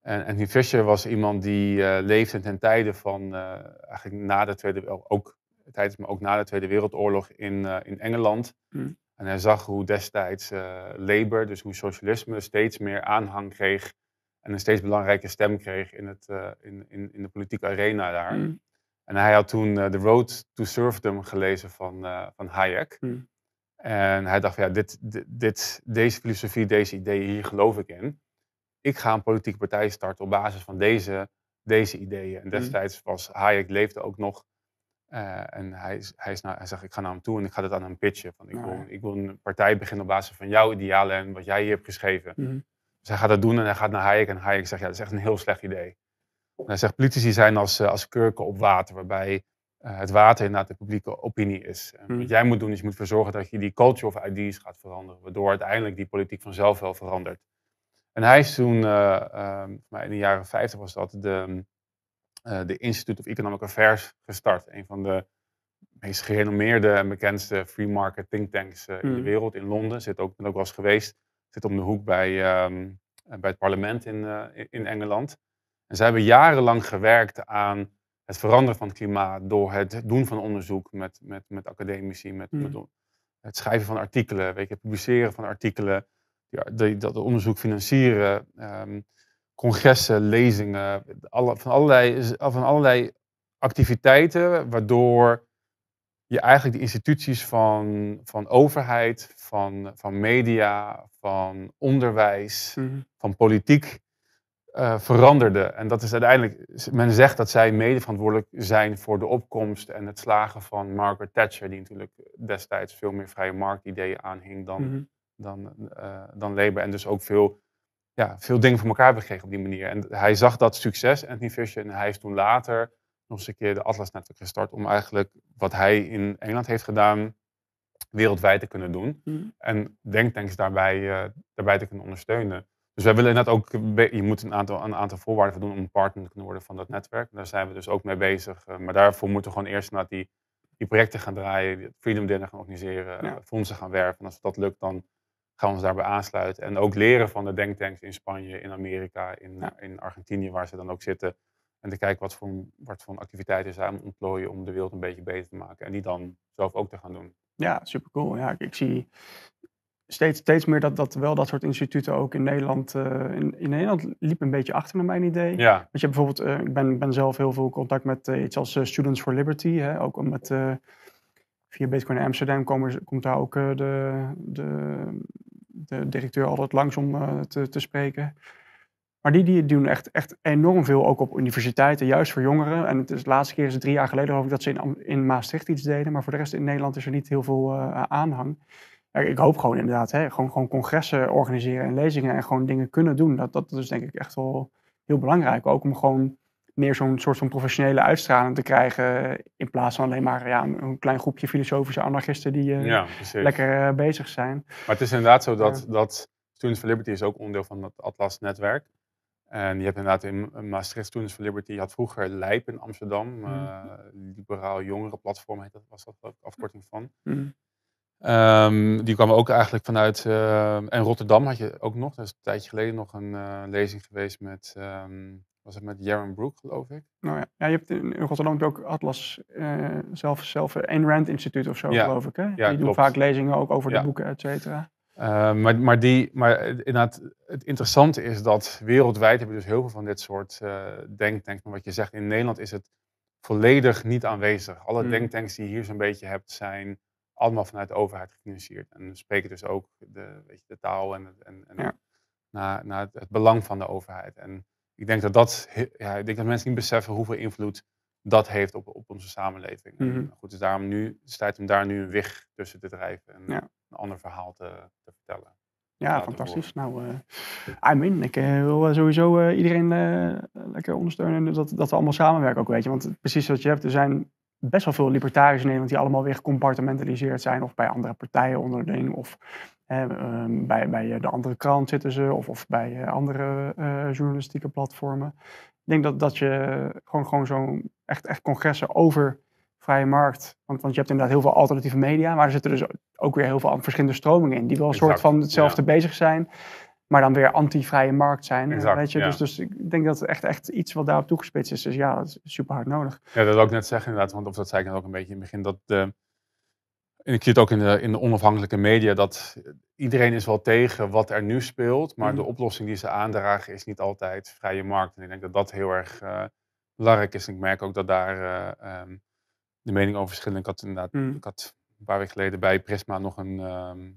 Speaker 2: En Anthony Fisher was iemand die uh, leefde ten tijde van, eh, eigenlijk na de Tweede, ook, tijdens, maar ook na de Tweede Wereldoorlog in, eh, in Engeland. Hmm. En hij zag hoe destijds Labour, dus hoe socialisme, steeds meer aanhang kreeg en een steeds belangrijke stem kreeg in, het, in, in, in, de politieke arena daar. Hmm. En hij had toen eh, The Road to Serfdom gelezen van, eh, van Hayek. Hm. En hij dacht, ja, dit, dit, deze filosofie, deze ideeën, hier geloof ik in. Ik ga een politieke partij starten op basis van deze, deze ideeën. En hm. destijds was Hayek leefde ook nog. Eh, en hij, hij, is nou, hij zegt, ik ga naar hem toe en ik ga dat aan hem pitchen. Van, ik, nou wil, ik wil een partij beginnen op basis van jouw idealen en wat jij hier hebt geschreven. Hm. Dus hij gaat dat doen en hij gaat naar Hayek. En Hayek zegt, ja, dat is echt een heel slecht idee. Hij eh, zegt, politici zijn als, eh, als kurken op water, waarbij eh, het water inderdaad de publieke opinie is. En hmm. wat jij moet doen, is je moet ervoor zorgen dat je die culture of ideas gaat veranderen, waardoor uiteindelijk die politiek vanzelf wel verandert. En hij is toen, ehm, in de jaren 50 was dat, de, ehm, de Institute of Economic Affairs gestart. Een van de meest gerenommeerde en bekendste free market think tanks in de hmm. wereld, in Londen. Zit ook, ben ook wel eens geweest. Zit om de hoek bij, ehm, bij het parlement in, in Engeland. En zij hebben jarenlang gewerkt aan het veranderen van het klimaat door het doen van onderzoek met, met, met academici, met, hmm. het schrijven van artikelen, weet het publiceren van artikelen, die, dat onderzoek financieren, ehm, congressen, lezingen, alle, van, allerlei, van allerlei activiteiten waardoor je eigenlijk de instituties van, van overheid, van, van media, van onderwijs, hmm. van politiek eh, veranderde. En dat is uiteindelijk, men zegt dat zij medeverantwoordelijk zijn voor de opkomst en het slagen van Margaret Thatcher, die natuurlijk destijds veel meer vrije marktideeën aanhing dan, mhm. dan, eh, dan Labour. En dus ook veel, ja, veel dingen voor elkaar gekregen op die manier. En hij zag dat succes, Anthony Fisher, en hij is toen later nog eens een keer de Atlas Network gestart om eigenlijk wat hij in Engeland heeft gedaan wereldwijd te kunnen doen. Mm -hmm. En denktanks daarbij, eh, daarbij te kunnen ondersteunen. Dus wij willen net ook, je moet een aantal, een aantal voorwaarden voldoen om partner te kunnen worden van dat netwerk. Daar zijn we dus ook mee bezig. Eh, maar daarvoor moeten we gewoon eerst naar die, die projecten gaan draaien, Freedom Dinner gaan organiseren, eh, fondsen gaan werven. En als dat lukt, dan gaan we ons daarbij aansluiten. En ook leren van de denktanks in Spanje, in Amerika, in, in Argentinië, waar ze dan ook zitten. En te kijken wat voor, wat voor activiteiten zij ontplooien om de wereld een beetje beter te maken. En die dan zelf ook te gaan doen.
Speaker 1: Ja, supercool. Ja, ik zie steeds, steeds meer dat, dat wel dat soort instituten ook in Nederland. Uh, in, in, Nederland liep een beetje achter naar mijn idee. Ja. Want je hebt bijvoorbeeld, eh, ik ben, ben zelf heel veel contact met eh, iets als Students for Liberty. Hè, ook met via Bitcoin Amsterdam komen, komt daar ook de, de, de, directeur altijd langs om te, te spreken. Maar die, die doen echt, echt enorm veel, ook op universiteiten, juist voor jongeren. En het is, de laatste keer is drie jaar geleden geloof ik dat ze in, in Maastricht iets deden. Maar voor de rest in Nederland is er niet heel veel aanhang ik hoop gewoon inderdaad, hè, gewoon, gewoon congressen organiseren en lezingen en gewoon dingen kunnen doen. Dat, dat, is denk ik echt wel heel belangrijk. Ook om gewoon meer zo'n soort van professionele uitstraling te krijgen. In plaats van alleen maar ja, een klein groepje filosofische anarchisten die uh, lekker eh, bezig zijn. Maar
Speaker 2: het is inderdaad zo dat, dat Students for Liberty is ook onderdeel van het Atlas netwerk. En je hebt inderdaad in Maastricht Students for Liberty, had vroeger lijpen in Amsterdam, mhm. eh, liberaal jongerenplatform heet dat, was dat de afkorting van. Mhm. Ehm, die kwam ook eigenlijk vanuit. Ehm, en Rotterdam had je ook nog. Dat is een tijdje geleden nog een eh, lezing geweest met. Ehm, was het met Jaron Broek geloof ik?
Speaker 1: Nou ja, ja je hebt in, Rotterdam ook Atlas uh, zelf, zelf een Rand Instituut of zo, geloof ik. Hè? Ja, die doen vaak lezingen ook over de boeken, et cetera.
Speaker 2: maar, maar, die, maar inderdaad, het interessante is dat wereldwijd hebben we dus heel veel van dit soort eh, denktanks. Maar wat je zegt, in Nederland is het volledig niet aanwezig. Alle mm. denktanks die je hier zo'n beetje hebt, zijn allemaal vanuit de overheid gefinancierd. En we spreken dus ook de, weet je, de taal en, en, en ja. naar, naar het, belang van de overheid. En ik denk dat, dat, ja, ik denk dat mensen niet beseffen hoeveel invloed dat heeft op, op onze samenleving. Mhm. goed, dus daarom nu, het is tijd om daar nu een weg tussen te drijven
Speaker 1: en een
Speaker 2: ander verhaal te, te vertellen.
Speaker 1: Ja, fantastisch. Nou, uh, I'm in. Ik eh, wil eh, sowieso iedereen lekker ondersteunen dat, dat we allemaal samenwerken ook, weet je. Want precies wat je hebt, er zijn best wel veel libertariërs in Nederland die allemaal weer gecompartimentaliseerd zijn. Of bij andere partijen onderling. Of hè, ehm, bij, bij eh, de andere krant zitten ze. Of, of bij eh, andere eh, journalistieke platformen. Ik denk dat, dat je gewoon, gewoon zo'n echt, echt congressen over vrije markt. Want, want je hebt inderdaad heel veel alternatieve media. Maar er zitten dus ook weer heel veel verschillende stromingen in. Die wel een soort van hetzelfde bezig zijn maar dan weer anti-vrije markt zijn. Eh, exact, weet je? Dus, dus ik denk dat het echt, echt iets wat daarop toegespitst is. Dus ja, is super hard nodig.
Speaker 2: Ja, dat wil ik net zeggen inderdaad, want of dat zei ik net ook een beetje in het begin, dat de, eh, en ik zie het ook in de, in de onafhankelijke media, dat iedereen is wel tegen wat er nu speelt, maar de mhm. oplossing die ze aandragen is niet altijd vrije markt. En ik denk dat dat heel erg uh, belangrijk is. En ik merk ook dat daar ehm, de mening over verschillen. Ik had inderdaad, mhm. ik had een paar weken geleden bij Prisma nog een... Ehm,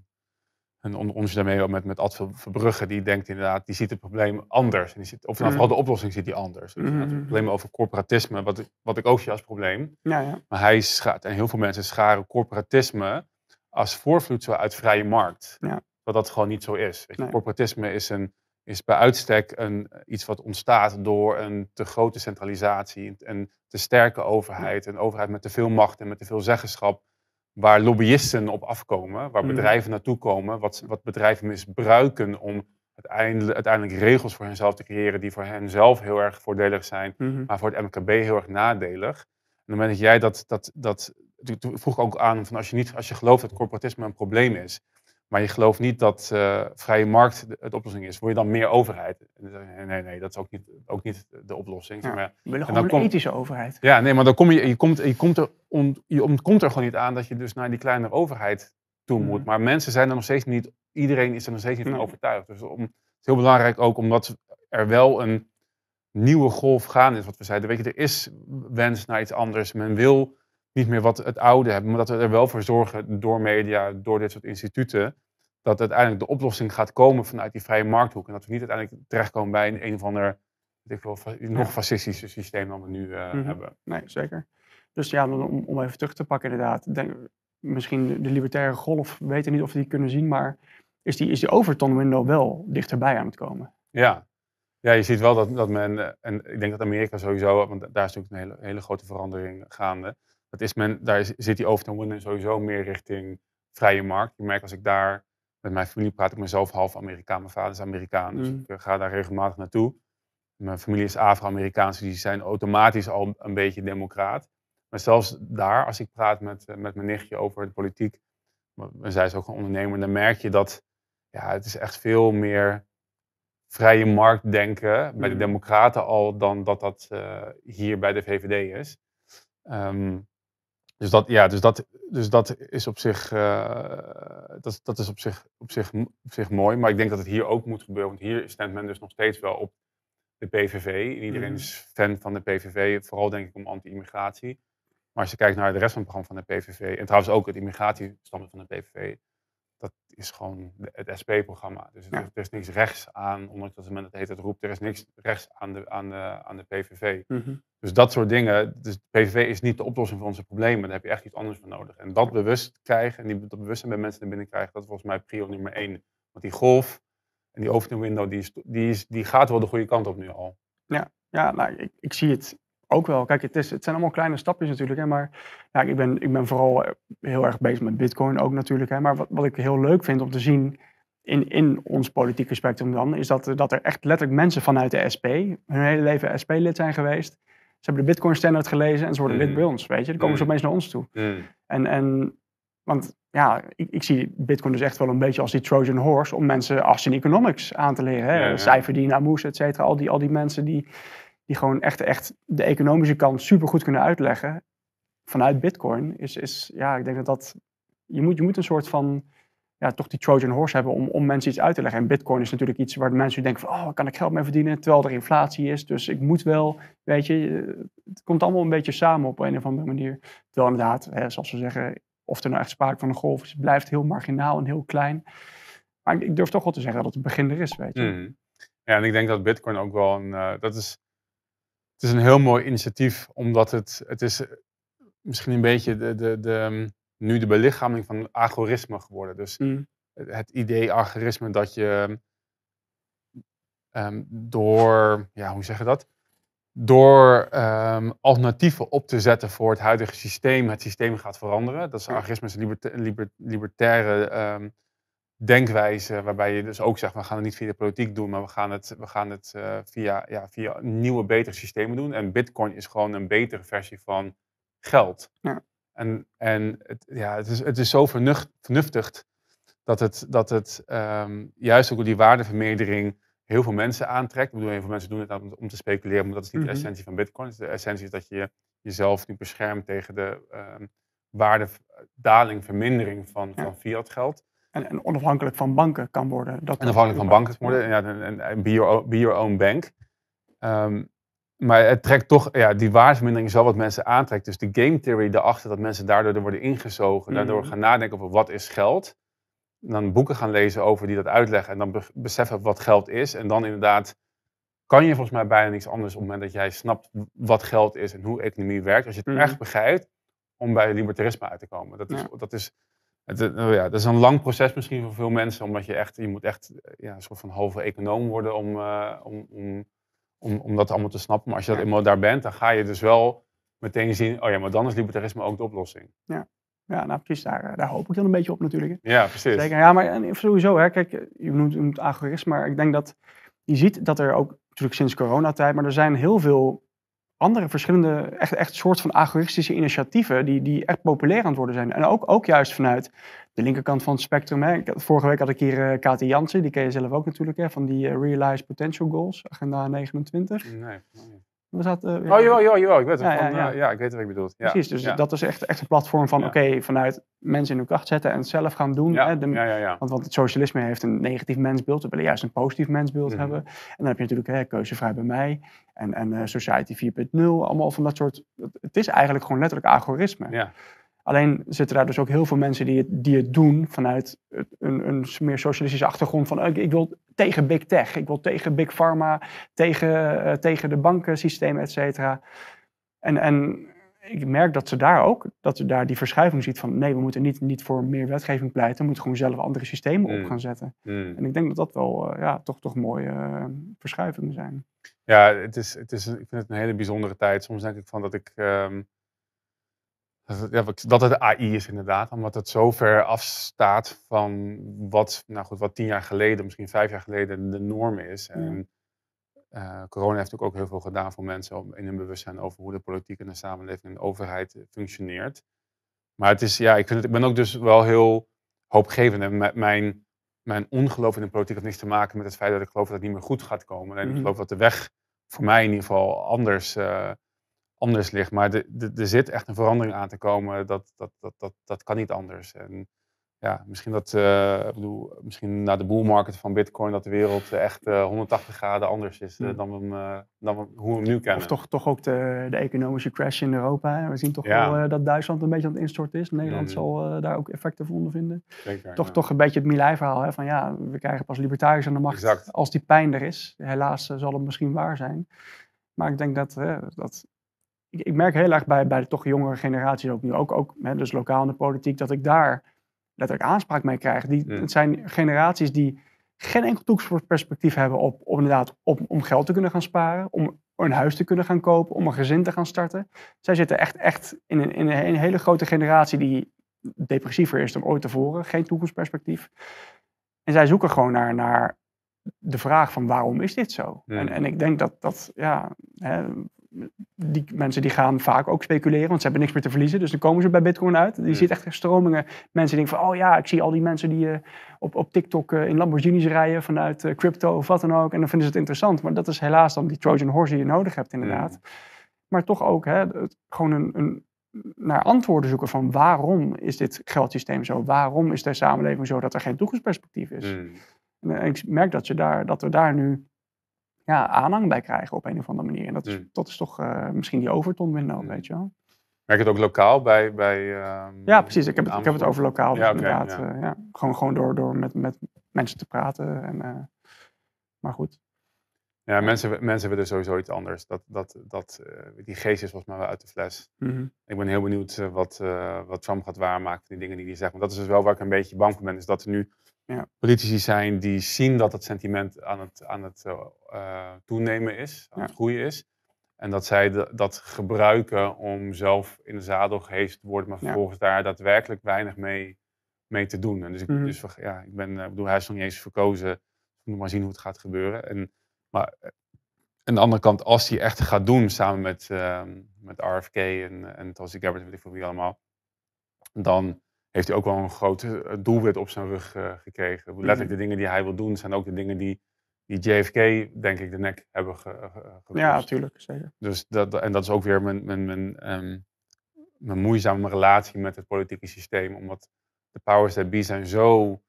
Speaker 2: en onder ons daarmee met, met Ad Verbrugge, die denkt inderdaad, die ziet het probleem anders. En die ziet, of vanaf vooral mhm. de oplossing ziet hij anders. Dus mm probleem over corporatisme, wat, wat ik ook zie als probleem. Ja, ja. Maar hij schaart, en heel veel mensen scharen corporatisme als voorvloedsel uit vrije markt. Ja. Dat dat gewoon niet zo is. Corporatisme is, een, is bij uitstek een, iets wat ontstaat door een te grote centralisatie. Een te sterke overheid. Een overheid met te veel macht en met te veel zeggenschap waar lobbyisten op afkomen, waar mm. bedrijven naartoe komen, wat, wat bedrijven misbruiken om uiteindelijk, uiteindelijk, regels voor henzelf te creëren die voor hen zelf heel erg voordelig zijn, mhm. maar voor het MKB heel erg nadelig. En op het moment dat jij dat, dat, dat, vroeg ook aan van als je, niet, als je gelooft dat corporatisme een probleem is, maar je gelooft niet dat uh, vrije markt de, het oplossing is. Wil je dan meer overheid? Nee, nee, dat is ook niet, ook niet de oplossing. Ja, maar, je gewoon een ethische overheid. Ja, nee, maar dan kom je, je, komt, je, komt er on, je ontkomt er gewoon niet aan dat je dus naar die kleinere overheid toe mhm. moet. Maar mensen zijn er nog steeds niet, iedereen is er nog steeds niet van mhm. overtuigd. Dus om, het is heel belangrijk ook omdat er wel een nieuwe golf gaande is, wat we zeiden. Weet je, er is wens naar iets anders. Men wil niet meer wat het oude hebben, maar dat we er wel voor zorgen door media, door dit soort instituten, dat uiteindelijk de oplossing gaat komen vanuit die vrije markthoek. En dat we niet uiteindelijk terechtkomen bij een, een of ander ik nog fascistische systeem dan we nu eh, mhm. hebben. Nee,
Speaker 1: zeker. Dus ja, om, om even terug te pakken inderdaad. Denk, misschien de, libertaire golf, weten niet of we die kunnen zien, maar is die, is die overton-window wel dichterbij aan het komen?
Speaker 2: Ja. Ja, je ziet wel dat, dat men, eh, en ik denk dat Amerika sowieso, want daar is natuurlijk een hele, hele grote verandering gaande, dat is men, daar zit die overtoon sowieso meer richting vrije markt. Je merk als ik daar met mijn familie praat, ik mezelf half Amerikaan, mijn vader is Amerikaan, dus mm. ik eh, ga daar regelmatig naartoe. Mijn familie is Afro-Amerikaans, dus die zijn automatisch al een beetje democraat. Maar zelfs daar, als ik praat met, eh, met mijn nichtje over de politiek, en zij is ook een ondernemer, dan merk je dat ja, het is echt veel meer vrije markt denken bij de mm. Democraten al dan dat dat eh, hier bij de VVD is. Um, dus dat, ja, dus dat, dus dat is op zich, eh, dat, dat is op zich, op, zich, mooi. Maar ik denk dat het hier ook moet gebeuren. Want hier stemt men dus nog steeds wel op de PVV. Iedereen mhm. is fan van de PVV, vooral denk ik om anti-immigratie. Maar als je kijkt naar de rest van het programma van de PVV, en trouwens ook het immigratiestandpunt van de PVV, dat is gewoon het SP-programma. Dus er, is dus niks rechts aan, ondanks dat men het heet het roept, er is niks rechts aan de, aan de, aan de PVV. Mhm. Dus dat soort dingen, dus de PVV is niet de oplossing voor onze problemen, daar heb je echt iets anders voor nodig. En dat bewust krijgen, en die, dat bewustzijn bij mensen naar binnen krijgen, dat is volgens mij prio nummer één. Want die golf en die opening window, die, is, die, is, die gaat wel de goede kant op nu al.
Speaker 1: Ja, ja nou, ik, ik zie het ook wel. Kijk, het, is, het zijn allemaal kleine stapjes natuurlijk. Hè, maar ja, ik, ben, ik ben vooral eh, heel erg bezig met Bitcoin ook natuurlijk. Hè, maar wat, wat ik heel leuk vind om te zien in, in ons politieke spectrum dan, is dat, eh, dat er echt letterlijk mensen vanuit de SP, hun hele leven SP-lid zijn geweest. Ze hebben de bitcoin standard gelezen en ze worden lid mm. bij ons. Weet je, dan komen ze mm. opeens naar ons toe. Mm. En, en, want ja, ik, ik, zie Bitcoin dus echt wel een beetje als die Trojan horse om mensen Austrian economics aan te leren. Hè? Ja, ja. et cetera. Al die, al die mensen die die gewoon echt, echt de economische kant super goed kunnen uitleggen vanuit Bitcoin, is, is ja, ik denk dat dat. Je moet, je moet een soort van. Ja, toch die Trojan horse hebben om, om mensen iets uit te leggen. En Bitcoin is natuurlijk iets waar mensen denken: van, oh, kan ik geld mee verdienen? Terwijl er inflatie is. Dus ik moet wel, weet je, eh, het komt allemaal een beetje samen op een of andere manier. Terwijl inderdaad, hè, zoals we zeggen, of er nou echt sprake van een golf is, blijft heel marginaal en heel klein. Maar ik, durf toch wel te zeggen dat het begin er is, weet je.
Speaker 2: Mhm. Ja, en ik denk dat Bitcoin ook wel een. Eh, dat is het is een heel mooi initiatief, omdat het, het is eh, misschien een beetje de, de, de, ehm, nu de belichaming van het agorisme geworden. Dus mm. het idee agorisme dat je ehm, door, ja, hoe zeg je dat? Door um, alternatieven op te zetten voor het huidige systeem, het systeem gaat veranderen. Dat is agorisme, is een, liber libertaire denkwijze, waarbij je dus ook zegt, we gaan het niet via de politiek doen, maar we gaan het, we gaan het eh, via, ja, via nieuwe, betere systemen doen. En bitcoin is gewoon een betere versie van geld. Ja. En, en het, ja, het, is, het is zo vernucht, vernuftigd dat het, dat het ehm, juist ook die waardevermeerdering heel veel mensen aantrekt. Ik bedoel, heel veel mensen doen het om, om te speculeren, maar dat is niet de mhm. essentie van bitcoin. De essentie is dat je jezelf nu beschermt tegen de um, ehm, waardedaling, vermindering van, van fiat
Speaker 1: geld en, onafhankelijk van banken kan worden. Dat en onafhankelijk van banken kan worden,
Speaker 2: ja, en, be, your, own bank. Ehm, maar het trekt toch, ja, die waarsmindering zal wat mensen aantrekt. Dus de game theory daarachter, dat mensen daardoor er worden ingezogen, daardoor mhm. gaan nadenken over wat is geld. dan boeken gaan lezen over die dat uitleggen en dan beseffen wat geld is. En dan inderdaad kan je volgens mij bijna niks anders op het moment dat jij snapt wat geld is en hoe economie werkt. Als je het mhm. echt begrijpt, om bij libertarisme uit te komen. Dat is, dat is het, eh, nou ja, dat is een lang proces misschien voor veel mensen, omdat je echt, je moet echt eh, ja, een soort van halve econoom worden om, eh, om, om, om, om, dat allemaal te snappen. Maar als je dat eenmaal daar bent, dan ga je dus wel meteen zien, oh ja, maar dan is libertarisme ook de oplossing.
Speaker 1: Ja. Ja, nou precies, daar, daar hoop ik dan een beetje op natuurlijk.
Speaker 2: Ja, precies. Zeker,
Speaker 1: ja, maar sowieso, hè, kijk, je noemt, het agorisme, maar ik denk dat je ziet dat er ook, natuurlijk sinds coronatijd, maar er zijn heel veel andere verschillende, echt, echt soort van agoristische initiatieven die, die echt populair aan het worden zijn. En ook, ook juist vanuit de linkerkant van het spectrum. Hè. Vorige week had ik hier uh, Jansen, die ken je zelf ook natuurlijk, hè, van die uh, Realize Potential Goals, agenda 29. Nee, nee. Was dat, uh, oh, jawel, jawel, jawel, ik weet het. Ja, van, eh,
Speaker 2: ja, ik weet wat je bedoelt. Precies, dus dat
Speaker 1: is echt, echt een platform van, oké, vanuit mensen in hun kracht zetten en het zelf gaan doen. Hè, de, want, want het socialisme heeft een negatief mensbeeld, we willen juist een positief mensbeeld mhm. hebben. En dan heb je natuurlijk hè, keuzevrij bij mij en, en uh, Society 4.0, allemaal van dat soort... Het is eigenlijk gewoon letterlijk agorisme. Alleen zitten daar dus ook heel veel mensen die het, die het doen vanuit een, een meer socialistische achtergrond. Van oh, ik, ik, wil tegen big tech, ik wil tegen big pharma, tegen, eh, tegen de bankensystemen, et cetera. En, en ik merk dat ze daar ook, dat ze daar die verschuiving ziet van nee, we moeten niet, niet voor meer wetgeving pleiten, we moeten gewoon zelf andere systemen op mm. gaan zetten. Mm. En ik denk dat dat wel eh, ja, toch, toch mooie eh, verschuivingen zijn.
Speaker 2: Ja, het is, het is, ik vind het een hele bijzondere tijd. Soms denk ik van dat ik. Ehm, dat het AI is inderdaad, omdat het zo ver afstaat van wat, nou goed, wat tien jaar geleden, misschien vijf jaar geleden, de norm is. En eh, corona heeft natuurlijk ook heel veel gedaan voor mensen om, in hun bewustzijn over hoe de politiek en de samenleving en de overheid eh, functioneert. Maar het is, ja, ik, vind het, ik ben ook dus wel heel hoopgevend. En mijn, mijn ongeloof in de politiek heeft niks te maken met het feit dat ik geloof dat het niet meer goed gaat komen. En ik mhm. geloof dat de weg voor mij in ieder geval anders uh, anders ligt. Maar er zit echt een verandering aan te komen. Dat, dat, dat, dat, dat kan niet anders. En ja, misschien dat, uh, ik bedoel, misschien na de bull market van Bitcoin, dat de wereld eh, echt 180 eh, graden anders is hmm. dan, dan hoe we hem nu kennen. Of
Speaker 1: toch, toch ook de, de economische crash in Europa. We zien toch wel dat Duitsland een beetje aan het instorten is. Nederland hmm. zal daar ook effecten van ondervinden. toch, toch een beetje het Milei-verhaal van ja, we krijgen pas libertariërs aan de macht als die pijn er is. Helaas zal het misschien waar zijn. Maar ik denk dat, dat ik, merk heel erg bij, bij de toch jongere generaties ook nu, ook, ook hè, dus lokaal in de politiek, dat ik daar letterlijk aanspraak mee krijg. Die, Het zijn generaties die geen enkel toekomstperspectief hebben op, op inderdaad op, om geld te kunnen gaan sparen, om een huis te kunnen gaan kopen, om een gezin te gaan starten. Zij zitten echt, echt in, een, in een hele grote generatie die depressiever is dan ooit tevoren, geen toekomstperspectief. En zij zoeken gewoon naar, naar de vraag van waarom is dit zo? En, en ik denk dat dat, ja, hè, die mensen die gaan vaak ook speculeren, want ze hebben niks meer te verliezen. Dus dan komen ze bij Bitcoin uit. Je ziet echt stromingen. Mensen denken van, oh ja, ik zie al die mensen die eh, op, op TikTok eh, in Lamborghinis rijden vanuit eh, crypto of wat dan ook. En dan vinden ze het interessant. Maar dat is helaas dan die Trojan horse die je nodig hebt inderdaad. Maar toch ook hè, gewoon een, een, naar antwoorden zoeken van waarom is dit geldsysteem zo? Waarom is de samenleving zo dat er geen toekomstperspectief is? Hmm. En, ik merk dat, je daar, dat we daar nu ja, aanhang bij krijgen op een of andere manier. En dat is, hmm. dat is toch eh, misschien die overton window, hmm. weet je wel.
Speaker 2: Merk het ook lokaal bij... bij ehm, ja, precies. Ik heb, het, ik heb het over lokaal, ja, dus inderdaad. Eh, ja.
Speaker 1: Gewoon, gewoon door, door met, met mensen te praten. En, eh, maar goed.
Speaker 2: Ja, mensen, mensen willen sowieso iets anders. Dat, dat, dat, die geest is volgens mij wel uit de fles. Mhm. Ik ben heel benieuwd wat, wat Trump gaat waarmaken, die dingen die hij zegt. Want dat is dus wel waar ik een beetje bang voor ben. Is dat er nu ja. politici zijn die zien dat het sentiment aan het, aan het eh, eh, toenemen is, aan het groeien is. En dat zij dat gebruiken om zelf in de zadel geheest te worden, maar vervolgens daar daadwerkelijk weinig mee, mee te doen. dus ik, mhm. dus, ja, ik ben, eh, ik bedoel, hij is nog niet eens verkozen. We moeten maar zien hoe het gaat gebeuren. En, maar aan de andere kant, als hij echt gaat doen samen met, ehm, met RFK en, en Tulsi Gabbard, weet ik voor wie allemaal, dan heeft hij ook wel een groot eh, doelwit op zijn rug eh, gekregen. Letterlijk mhm. de dingen die hij wil doen zijn ook de dingen die, die JFK, denk ik, de nek hebben ge, eh, Ja, natuurlijk, Dus dat, en dat is ook weer mijn, mijn, mijn, ehm, mijn moeizame relatie met het politieke systeem. Omdat de powers that be zijn zo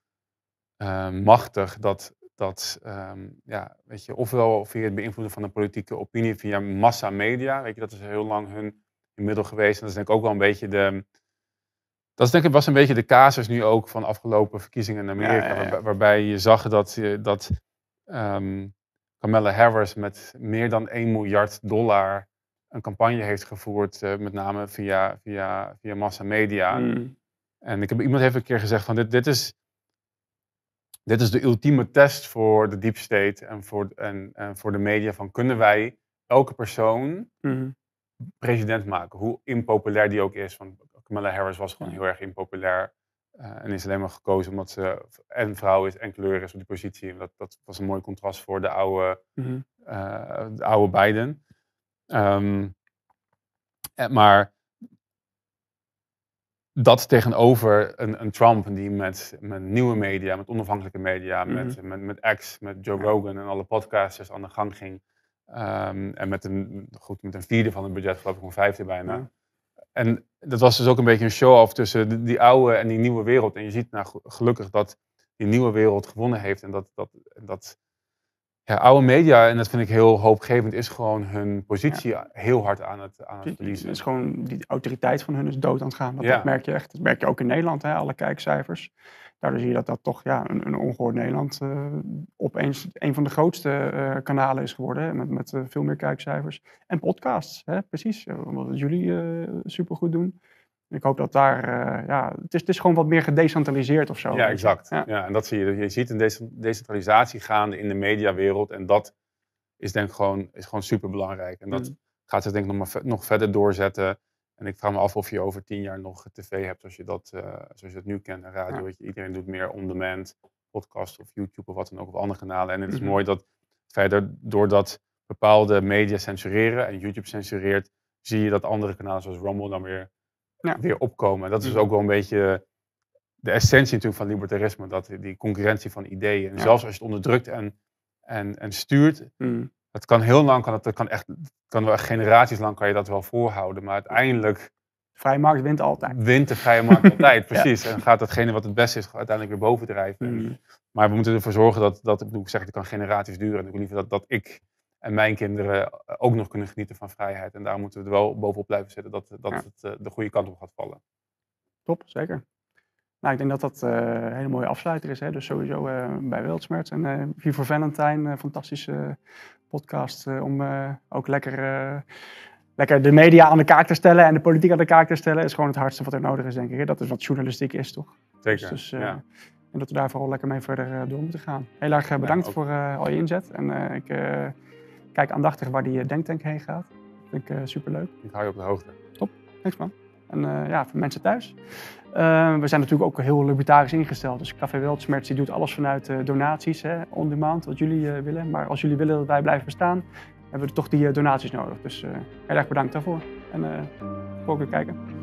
Speaker 2: ehm, machtig dat, dat ehm, ja, weet je, ofwel via het beïnvloeden van de politieke opinie via massamedia, weet je, dat is heel lang hun middel geweest. En dat is denk ik ook wel een beetje de dat denk ik, was een beetje de casus nu ook van afgelopen verkiezingen in Amerika. waarbij je zag dat, eh, dat um, Kamala Harris met meer dan 1 miljard dollar een campagne heeft gevoerd. Eh, met name via, via, via massamedia. Hmm. En ik heb, iemand heeft een keer gezegd van dit, dit, is, dit is de ultieme test voor de deep state en voor, en, voor de media. Van kunnen wij elke persoon hmm. president maken? Hoe impopulair die ook is. Kamala Harris was gewoon heel erg impopulair. Eh, en is alleen maar gekozen omdat ze en vrouw is en kleur is op die positie. Dat, dat was een mooi contrast voor de oude, mm de oude Biden. Ehm, eh, maar dat tegenover een, een, Trump die met, met nieuwe media, met onafhankelijke media, mhm. met, met, met X, met Joe Rogan en alle podcasters aan de gang ging. Ehm, en met een, goed, met een vierde van het budget, geloof ik, een vijfde bijna. En dat was dus ook een beetje een show-off tussen die, oude en die nieuwe wereld. En je ziet nou gelukkig dat die nieuwe wereld gewonnen heeft. En dat, dat, dat ja, oude media, en dat
Speaker 1: vind ik heel hoopgevend, is gewoon hun positie heel hard aan het, aan het verliezen. Het is gewoon, die autoriteit van hun is dood aan het gaan. Dat, merk je echt. Dat merk je ook in Nederland, hè, alle kijkcijfers. Nou, daardoor zie je dat dat toch ja, een, een ongehoord Nederland eh, opeens een van de grootste eh, kanalen is geworden. met, met eh, veel meer kijkcijfers. En podcasts, hè, precies. Omdat jullie supergoed doen. Ik hoop dat daar, ja, het is, het is gewoon wat meer gedecentraliseerd of zo. Ja, exact. Ja. en
Speaker 2: dat zie je. Je ziet een decentralisatie gaande in de mediawereld. En dat is denk gewoon, is gewoon superbelangrijk. En dat mm. gaat zich denk ik nog, maar, nog verder doorzetten. En ik vraag me af of je over tien jaar nog tv hebt zoals je dat, eh, zoals je dat nu kent. een radio, iedereen doet meer on-demand, podcast of YouTube of wat dan ook, op andere kanalen. En het is mhm. mooi dat verder, doordat bepaalde media censureren en YouTube censureert, zie je dat andere kanalen zoals Rumble dan weer, ja. weer opkomen. Dat is mhm. ook wel een beetje de essentie natuurlijk van libertarisme, dat die concurrentie van ideeën. En zelfs als je het onderdrukt en, en, en stuurt, mhm. dat het kan heel lang, kan het, dat kan echt kan wel generaties lang kan je dat wel voorhouden. Maar uiteindelijk.
Speaker 1: De vrije markt wint altijd.
Speaker 2: Wint de vrije markt altijd, (laughs) precies. En gaat datgene wat het beste is uiteindelijk weer bovendrijven. Mm. Maar we moeten ervoor zorgen dat, dat ik zeg, het kan generaties duren. En ik wil liever dat, dat ik en mijn kinderen ook nog kunnen genieten van vrijheid. En daar moeten we het wel bovenop blijven zetten dat, dat het eh, de goede kant op gaat vallen.
Speaker 1: Top, zeker. Nou, ik denk dat dat eh, een hele mooie afsluiter is. Hè? Dus sowieso eh, bij Wildsmerts en uh, Vier voor Valentine, fantastische podcast eh, om eh, ook lekker, eh, lekker de media aan de kaak te stellen en de politiek aan de kaak te stellen, is gewoon het hardste wat er nodig is, denk ik. Dat is wat journalistiek is, toch?
Speaker 2: Dus, dus En
Speaker 1: dat we daar vooral lekker mee verder door moeten gaan. Heel erg bedankt voor al je inzet. En ik kijk aandachtig waar die denktank heen gaat. Vind ik superleuk.
Speaker 2: Ik hou je op de hoogte. Top.
Speaker 1: Thanks man en eh, ja, voor mensen thuis. Eh, we zijn natuurlijk ook heel libertarisch ingesteld. Dus Café Weltschmerz doet alles vanuit eh, donaties, hè, on demand, wat jullie willen. Maar als jullie willen dat wij blijven bestaan, hebben we toch die donaties nodig. Dus heel erg bedankt daarvoor. En uh, weer kijken.